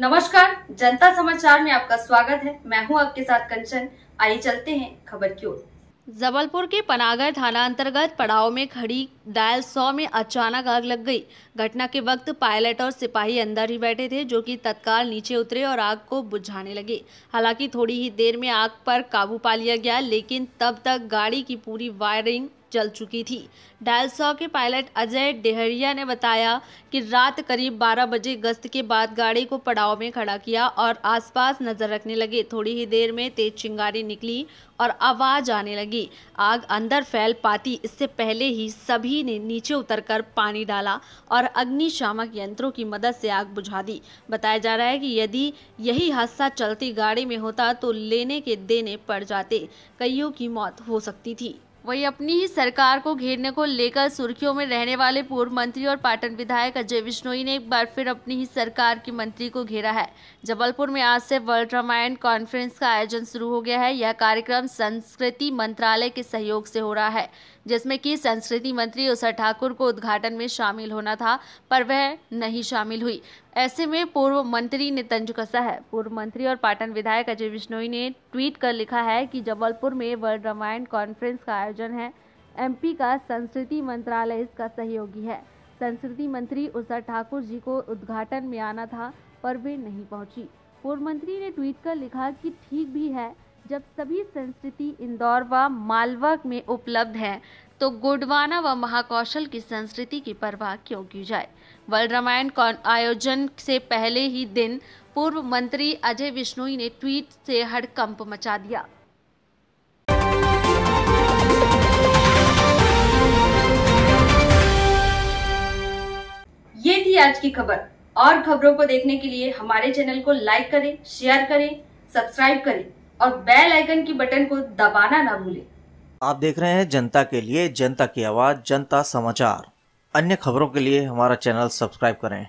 नमस्कार जनता समाचार में आपका स्वागत है मैं हूं आपके साथ कंचन आइए चलते हैं खबर की ओर जबलपुर के पनागर थाना अंतर्गत पड़ाव में खड़ी डायल सौ में अचानक आग लग गई घटना के वक्त पायलट और सिपाही अंदर ही बैठे थे जो कि तत्काल नीचे उतरे और आग को बुझाने लगे हालांकि थोड़ी ही देर में आग पर काबू पा लिया गया लेकिन तब तक गाड़ी की पूरी वायरिंग चल चुकी थी डायलसॉ के पायलट अजय डेहरिया ने बताया कि रात करीब 12 बजे गश्त के बाद गाड़ी को पड़ाव में खड़ा किया और आसपास नजर रखने लगे थोड़ी ही देर में तेज चिंगारी निकली और आवाज आने लगी आग अंदर फैल पाती इससे पहले ही सभी ने नीचे उतरकर पानी डाला और अग्निशामक यंत्रों की मदद से आग बुझा दी बताया जा रहा है कि यदि यही हादसा चलती गाड़ी में होता तो लेने के देने पड़ जाते कईयों की मौत हो सकती थी वहीं अपनी ही सरकार को घेरने को लेकर सुर्खियों में रहने वाले पूर्व मंत्री और पाटन विधायक अजय विश्नोई ने एक बार फिर अपनी ही सरकार की मंत्री को घेरा है जबलपुर में आज से वर्ल्ड रामायण कॉन्फ्रेंस का आयोजन शुरू हो गया है यह कार्यक्रम संस्कृति मंत्रालय के सहयोग से हो रहा है जिसमें कि संस्कृति मंत्री उषा ठाकुर को उद्घाटन में शामिल होना था पर वह नहीं शामिल हुई ऐसे में पूर्व मंत्री ने तंज कसा है पूर्व मंत्री और पाटन विधायक अजय विश्नोई ने ट्वीट कर लिखा है कि जबलपुर में वर्ल्ड रामायण कॉन्फ्रेंस का आयोजन है एमपी का संस्कृति मंत्रालय इसका सहयोगी है संस्कृति मंत्री उषा ठाकुर जी को उद्घाटन में आना था पर वे नहीं पहुंची पूर्व मंत्री ने ट्वीट कर लिखा कि ठीक भी है जब सभी संस्कृति इंदौर व मालवा में उपलब्ध है तो गोडवाना व महाकौशल की संस्कृति की परवाह क्यों की जाए वर्ल्ड रामायण आयोजन से पहले ही दिन पूर्व मंत्री अजय विष्णोई ने ट्वीट से हड़कंप मचा दिया थी आज की खबर और खबरों को देखने के लिए हमारे चैनल को लाइक करें शेयर करें सब्सक्राइब करें और बेल आइकन की बटन को दबाना ना भूलें आप देख रहे हैं जनता के लिए जनता की आवाज जनता समाचार अन्य खबरों के लिए हमारा चैनल सब्सक्राइब करें